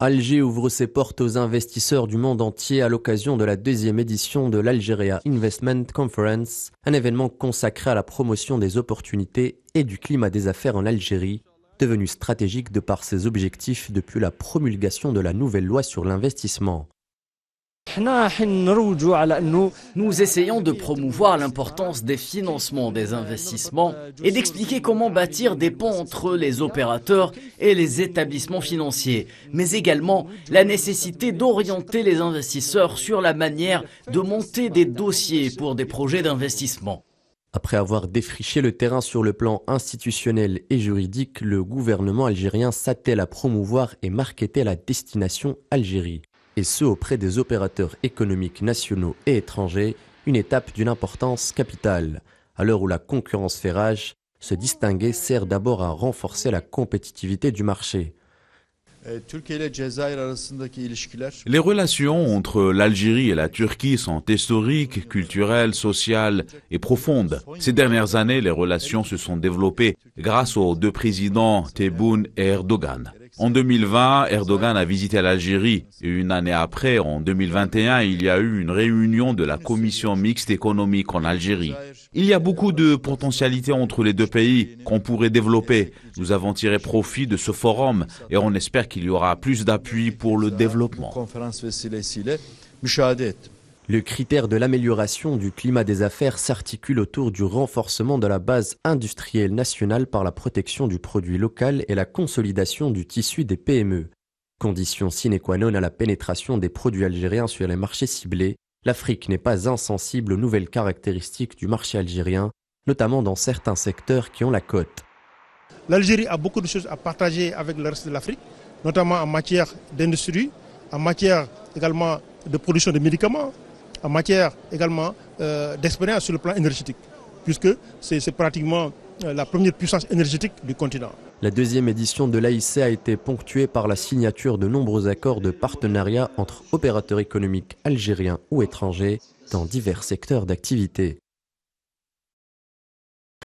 Alger ouvre ses portes aux investisseurs du monde entier à l'occasion de la deuxième édition de l'Algeria Investment Conference, un événement consacré à la promotion des opportunités et du climat des affaires en Algérie, devenu stratégique de par ses objectifs depuis la promulgation de la nouvelle loi sur l'investissement. Nous essayons de promouvoir l'importance des financements des investissements et d'expliquer comment bâtir des ponts entre les opérateurs et les établissements financiers, mais également la nécessité d'orienter les investisseurs sur la manière de monter des dossiers pour des projets d'investissement. Après avoir défriché le terrain sur le plan institutionnel et juridique, le gouvernement algérien s'attelle à promouvoir et marketer la destination Algérie et ce auprès des opérateurs économiques nationaux et étrangers, une étape d'une importance capitale. À l'heure où la concurrence fait rage, se distinguer sert d'abord à renforcer la compétitivité du marché. Euh, les relations entre l'Algérie et la Turquie sont historiques, culturelles, sociales et profondes. Ces dernières années, les relations se sont développées grâce aux deux présidents Tebboune et Erdogan. En 2020, Erdogan a visité l'Algérie et une année après, en 2021, il y a eu une réunion de la commission mixte économique en Algérie. Il y a beaucoup de potentialités entre les deux pays qu'on pourrait développer. Nous avons tiré profit de ce forum et on espère qu'il y aura plus d'appui pour le développement. Le critère de l'amélioration du climat des affaires s'articule autour du renforcement de la base industrielle nationale par la protection du produit local et la consolidation du tissu des PME. Condition sine qua non à la pénétration des produits algériens sur les marchés ciblés, l'Afrique n'est pas insensible aux nouvelles caractéristiques du marché algérien, notamment dans certains secteurs qui ont la cote. L'Algérie a beaucoup de choses à partager avec le reste de l'Afrique, notamment en matière d'industrie, en matière également de production de médicaments, en matière également euh, d'expérience sur le plan énergétique, puisque c'est pratiquement euh, la première puissance énergétique du continent. La deuxième édition de l'AIC a été ponctuée par la signature de nombreux accords de partenariat entre opérateurs économiques algériens ou étrangers dans divers secteurs d'activité.